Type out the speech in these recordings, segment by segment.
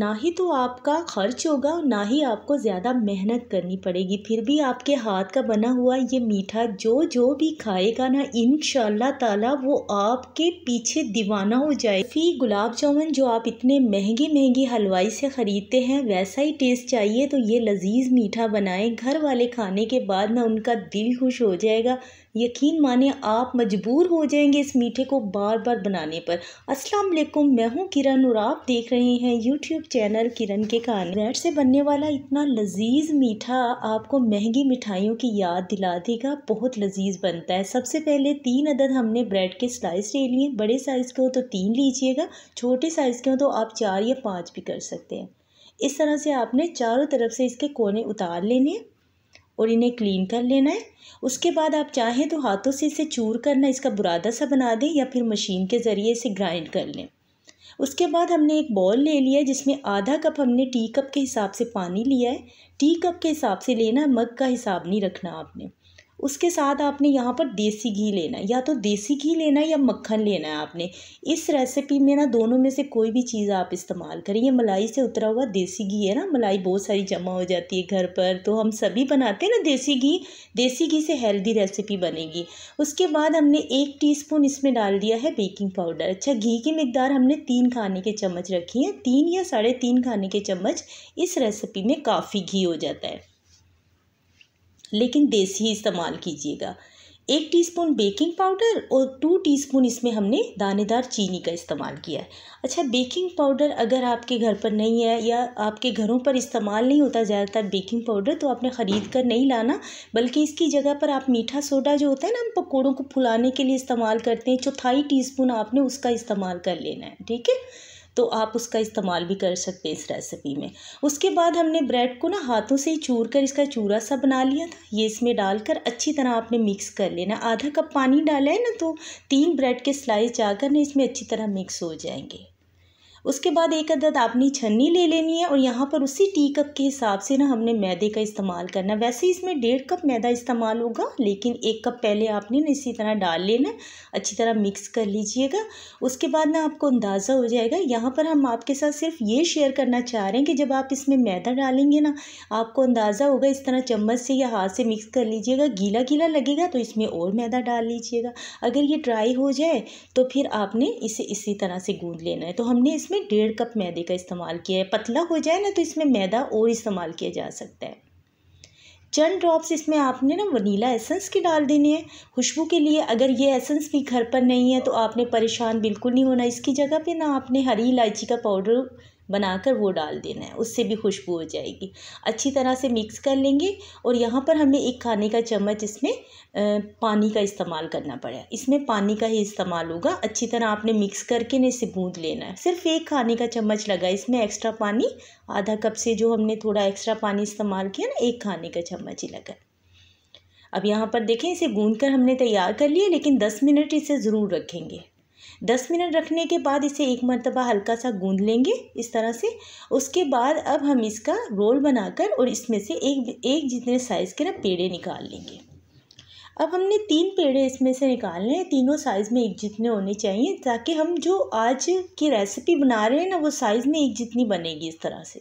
ना ही तो आपका खर्च होगा ना ही आपको ज़्यादा मेहनत करनी पड़ेगी फिर भी आपके हाथ का बना हुआ ये मीठा जो जो भी खाएगा ना इन ताला वो आपके पीछे दीवाना हो जाए फिर गुलाब जामुन जो आप इतने महंगी महंगी हलवाई से ख़रीदते हैं वैसा ही टेस्ट चाहिए तो ये लजीज मीठा बनाएं घर वाले खाने के बाद ना उनका दिल खुश हो जाएगा यकीन माने आप मजबूर हो जाएंगे इस मीठे को बार बार बनाने पर अस्सलाम वालेकुम मैं हूं किरण और आप देख रहे हैं यूट्यूब चैनल किरण के कान ब्रेड से बनने वाला इतना लजीज मीठा आपको महंगी मिठाइयों की याद दिला देगा बहुत लजीज बनता है सबसे पहले तीन अदद हमने ब्रेड के स्लाइस ले लिए बड़े साइज़ के हो तो तीन लीजिएगा छोटे साइज़ के हो तो आप चार या पाँच भी कर सकते हैं इस तरह से आपने चारों तरफ से इसके कोने उतार लेने और इन्हें क्लीन कर लेना है उसके बाद आप चाहें तो हाथों से इसे चूर करना इसका बुरादा सा बना दें या फिर मशीन के ज़रिए इसे ग्राइंड कर लें उसके बाद हमने एक बॉल ले लिया है जिसमें आधा कप हमने टी कप के हिसाब से पानी लिया है टी कप के हिसाब से लेना मग का हिसाब नहीं रखना आपने उसके साथ आपने यहाँ पर देसी घी लेना है या तो देसी घी लेना है या मक्खन लेना है आपने इस रेसिपी में ना दोनों में से कोई भी चीज़ आप इस्तेमाल करें ये मलाई से उतरा हुआ देसी घी है ना मलाई बहुत सारी जमा हो जाती है घर पर तो हम सभी बनाते हैं ना देसी घी देसी घी से हेल्दी रेसिपी बनेगी उसके बाद हमने एक टी इसमें डाल दिया है बेकिंग पाउडर अच्छा घी की मकदार हमने तीन खाने के चम्मच रखी है तीन या साढ़े तीन खाने के चम्मच इस रेसिपी में काफ़ी घी हो जाता है लेकिन देसी इस्तेमाल कीजिएगा एक टीस्पून बेकिंग पाउडर और टू टीस्पून इसमें हमने दानेदार चीनी का इस्तेमाल किया है अच्छा बेकिंग पाउडर अगर आपके घर पर नहीं है या आपके घरों पर इस्तेमाल नहीं होता ज़्यादातर बेकिंग पाउडर तो आपने ख़रीद कर नहीं लाना बल्कि इसकी जगह पर आप मीठा सोडा जो होता है ना हम पकौड़ों को फुलाने के लिए इस्तेमाल करते हैं चौथाई टी आपने उसका इस्तेमाल कर लेना है ठीक है तो आप उसका इस्तेमाल भी कर सकते हैं इस रेसिपी में उसके बाद हमने ब्रेड को ना हाथों से ही चूर कर इसका चूरा सा बना लिया था ये इसमें डालकर अच्छी तरह आपने मिक्स कर लेना आधा कप पानी डाला है ना तो तीन ब्रेड के स्लाइस जाकर ना इसमें अच्छी तरह मिक्स हो जाएंगे उसके बाद एक अदद आपने छन्नी ले लेनी है और यहाँ पर उसी टी कप के हिसाब से ना हमने मैदे का इस्तेमाल करना वैसे इसमें डेढ़ कप मैदा इस्तेमाल होगा लेकिन एक कप पहले आपने ना इसी तरह डाल लेना अच्छी तरह मिक्स कर लीजिएगा उसके बाद ना आपको अंदाज़ा हो जाएगा यहाँ पर हम आपके साथ सिर्फ ये शेयर करना चाह रहे हैं कि जब आप इसमें मैदा डालेंगे ना आपको अंदाज़ा होगा इस तरह चम्मच से या हाथ से मिक्स कर लीजिएगा गीला गीला लगेगा तो इसमें और मैदा डाल लीजिएगा अगर ये ड्राई हो जाए तो फिर आपने इसे इसी तरह से गूँध लेना है तो हमने इसमें इसमें डेढ़ कप मैदे का इस्तेमाल किया है पतला हो जाए ना तो इसमें मैदा और इस्तेमाल किया जा सकता है चंद ड्रॉप्स इसमें आपने ना वनीला एसेंस की डाल देनी है खुशबू के लिए अगर ये एसेंस भी घर पर नहीं है तो आपने परेशान बिल्कुल नहीं होना इसकी जगह पे ना आपने हरी इलायची का पाउडर बनाकर वो डाल देना है उससे भी खुशबू हो जाएगी अच्छी तरह से मिक्स कर लेंगे और यहाँ पर हमें एक खाने का चम्मच इसमें पानी का इस्तेमाल करना पड़ेगा इसमें पानी का ही इस्तेमाल होगा अच्छी तरह आपने मिक्स करके ने इसे बूंद लेना है सिर्फ एक खाने का चम्मच लगा इसमें एक्स्ट्रा पानी आधा कप से जो हमने थोड़ा एक्स्ट्रा पानी इस्तेमाल किया ना एक खाने का चम्मच ही लगा अब यहाँ पर देखें इसे गूंद कर हमने तैयार कर लिए लेकिन दस मिनट इसे ज़रूर रखेंगे दस मिनट रखने के बाद इसे एक मरतबा हल्का सा गूंद लेंगे इस तरह से उसके बाद अब हम इसका रोल बनाकर और इसमें से एक एक जितने साइज़ के ना पेड़े निकाल लेंगे अब हमने तीन पेड़े इसमें से निकालने हैं तीनों साइज़ में एक जितने होने चाहिए ताकि हम जो आज की रेसिपी बना रहे हैं ना वो साइज़ में एक जितनी बनेगी इस तरह से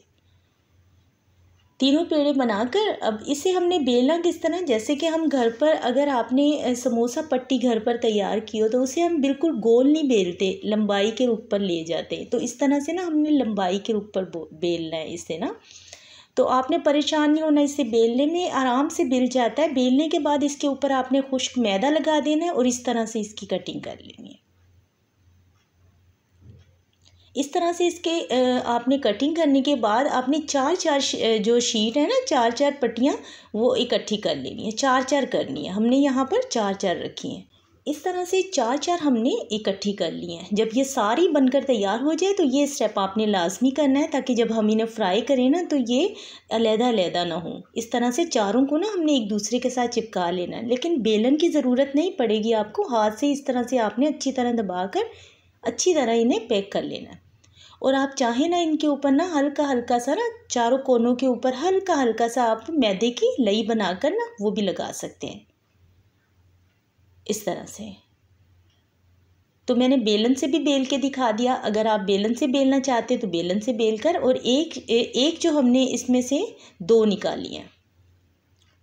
तीनों पेड़े बनाकर अब इसे हमने बेलना किस तरह जैसे कि हम घर पर अगर आपने समोसा पट्टी घर पर तैयार की हो तो उसे हम बिल्कुल गोल नहीं बेलते लंबाई के रूप पर ले जाते तो इस तरह से ना हमने लंबाई के रूप पर बेलना है इसे ना तो आपने परेशान नहीं होना इसे बेलने में आराम से बेल जाता है बेलने के बाद इसके ऊपर आपने खुश्क मैदा लगा देना है और इस तरह से इसकी कटिंग कर लेनी है इस तरह से इसके आपने कटिंग करने के बाद आपने चार चार जो शीट है ना चार चार पट्टियाँ वो इकट्ठी कर लेनी है चार चार करनी है हमने यहाँ पर चार चार रखी हैं इस तरह से चार चार हमने इकट्ठी कर ली हैं जब ये सारी बनकर तैयार हो जाए तो ये स्टेप आपने लाजमी करना है ताकि जब हम इन्हें फ्राई करें ना तो ये अलहदा अलहदा ना हो इस तरह से चारों को ना हमने एक दूसरे के साथ चिपका लेना है लेकिन बेलन की ज़रूरत नहीं पड़ेगी आपको हाथ से इस तरह से आपने अच्छी तरह दबा कर अच्छी तरह इन्हें पैक कर लेना और आप चाहें ना इनके ऊपर ना हल्का हल्का सा ना चारों कोनों के ऊपर हल्का हल्का सा आप मैदे की लई बनाकर ना वो भी लगा सकते हैं इस तरह से तो मैंने बेलन से भी बेल के दिखा दिया अगर आप बेलन से बेलना चाहते तो बेलन से बेल कर और एक एक जो हमने इसमें से दो निकाली हैं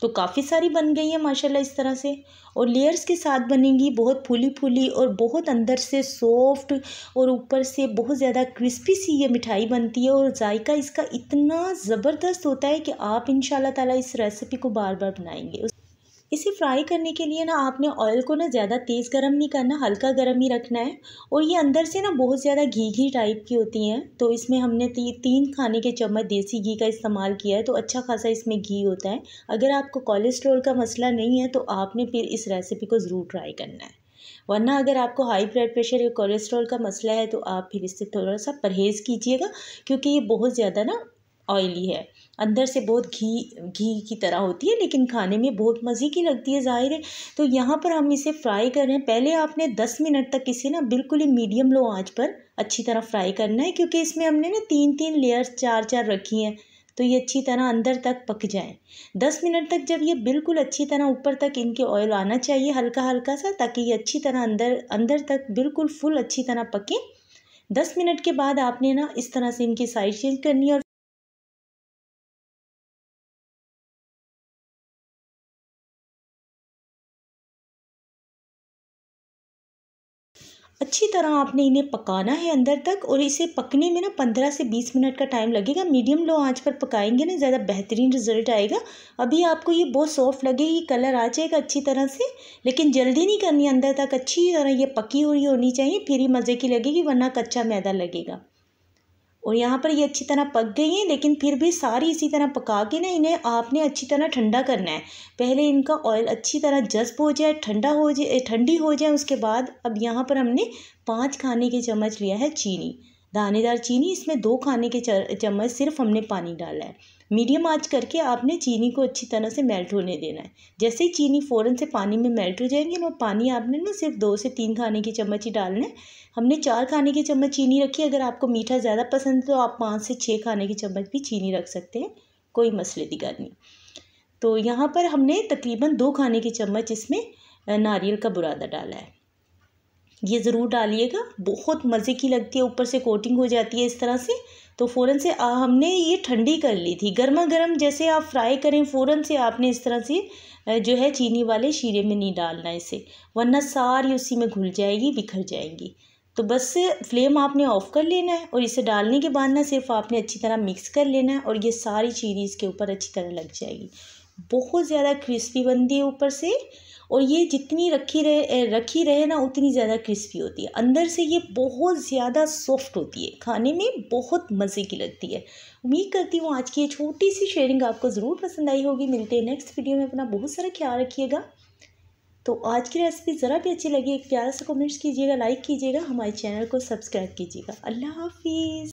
तो काफ़ी सारी बन गई है माशाल्लाह इस तरह से और लेयर्स के साथ बनेंगी बहुत फूली फूली और बहुत अंदर से सॉफ्ट और ऊपर से बहुत ज़्यादा क्रिस्पी सी ये मिठाई बनती है और जायका इसका इतना ज़बरदस्त होता है कि आप इन ताला इस रेसिपी को बार बार बनाएंगे इसे फ्राई करने के लिए ना आपने ऑयल को ना ज़्यादा तेज़ गर्म नहीं करना हल्का गर्म ही रखना है और ये अंदर से ना बहुत ज़्यादा घी घी टाइप की होती हैं तो इसमें हमने ती, तीन खाने के चम्मच देसी घी का इस्तेमाल किया है तो अच्छा खासा इसमें घी होता है अगर आपको कोलेस्ट्रॉल का मसला नहीं है तो आपने फिर इस रेसिपी को ज़रूर ट्राई करना है वरना अगर आपको हाई ब्लड प्रेशर या कोलेस्ट्रॉल का मसला है तो आप फिर इससे थोड़ा सा परहेज़ कीजिएगा क्योंकि ये बहुत ज़्यादा ना ऑयली है अंदर से बहुत घी घी की तरह होती है लेकिन खाने में बहुत मज़े की लगती है ज़ाहिर है तो यहाँ पर हम इसे फ्राई कर रहे हैं पहले आपने दस मिनट तक इसे ना बिल्कुल ही मीडियम लो आँच पर अच्छी तरह फ्राई करना है क्योंकि इसमें हमने ना तीन तीन लेयर्स चार चार रखी हैं तो ये अच्छी तरह अंदर तक पक जाए दस मिनट तक जब ये बिल्कुल अच्छी तरह ऊपर तक इनके ऑयल आना चाहिए हल्का हल्का सा ताकि ये अच्छी तरह अंदर अंदर तक बिल्कुल फुल अच्छी तरह पके दस मिनट के बाद आपने ना इस तरह से इनकी साइड चेंज करनी है और अच्छी तरह आपने इन्हें पकाना है अंदर तक और इसे पकने में ना पंद्रह से बीस मिनट का टाइम लगेगा मीडियम लो आंच पर पकाएंगे ना ज़्यादा बेहतरीन रिजल्ट आएगा अभी आपको ये बहुत सॉफ्ट लगेगी कलर आ जाएगा अच्छी तरह से लेकिन जल्दी नहीं करनी अंदर तक अच्छी तरह ये पकी हुई होनी चाहिए फिर ही मज़े की लगेगी वरना कच्चा मैदा लगेगा और यहाँ पर ये अच्छी तरह पक गई हैं लेकिन फिर भी सारी इसी तरह पका के ना इन्हें आपने अच्छी तरह ठंडा करना है पहले इनका ऑयल अच्छी तरह जज्ब हो जाए ठंडा हो जाए ठंडी हो जाए उसके बाद अब यहाँ पर हमने पाँच खाने की चम्मच लिया है चीनी दानेदार चीनी इसमें दो खाने के चम्मच सिर्फ हमने पानी डाला है मीडियम आंच करके आपने चीनी को अच्छी तरह से मेल्ट होने देना है जैसे ही चीनी फ़ौरन से पानी में मेल्ट हो जाएंगे और पानी आपने ना सिर्फ दो से तीन खाने की चम्मच ही डालना है हमने चार खाने की चम्मच चीनी रखी अगर आपको मीठा ज़्यादा पसंद है तो आप पाँच से छः खाने की चम्मच भी चीनी रख सकते हैं कोई मसले दिखा नहीं तो यहाँ पर हमने तकरीबन दो खाने की चम्मच इसमें नारियल का बुरादा डाला है ये ज़रूर डालिएगा बहुत मज़े की लगती है ऊपर से कोटिंग हो जाती है इस तरह से तो फ़ौर से आ, हमने ये ठंडी कर ली थी गर्मा गर्म जैसे आप फ्राई करें फ़ौर से आपने इस तरह से जो है चीनी वाले शीरे में नहीं डालना इसे वरना सारी उसी में घुल जाएगी बिखर जाएंगी तो बस फ्लेम आपने ऑफ़ कर लेना है और इसे डालने के बाद ना सिर्फ आपने अच्छी तरह मिक्स कर लेना है और ये सारी चीनी इसके ऊपर अच्छी तरह लग जाएगी बहुत ज़्यादा क्रिस्पी बनती है ऊपर से और ये जितनी रखी रहे रखी रहे ना उतनी ज़्यादा क्रिस्पी होती है अंदर से ये बहुत ज़्यादा सॉफ्ट होती है खाने में बहुत मज़े की लगती है उम्मीद करती हूँ आज की ये छोटी सी शेयरिंग आपको ज़रूर पसंद आई होगी मिलते हैं नेक्स्ट वीडियो में अपना बहुत सारा ख्याल रखिएगा तो आज की रेसिपी ज़रा भी अच्छी लगी एक प्यारा सा कमेंट्स कीजिएगा लाइक कीजिएगा हमारे चैनल को सब्सक्राइब कीजिएगा अल्लाह हाफिज़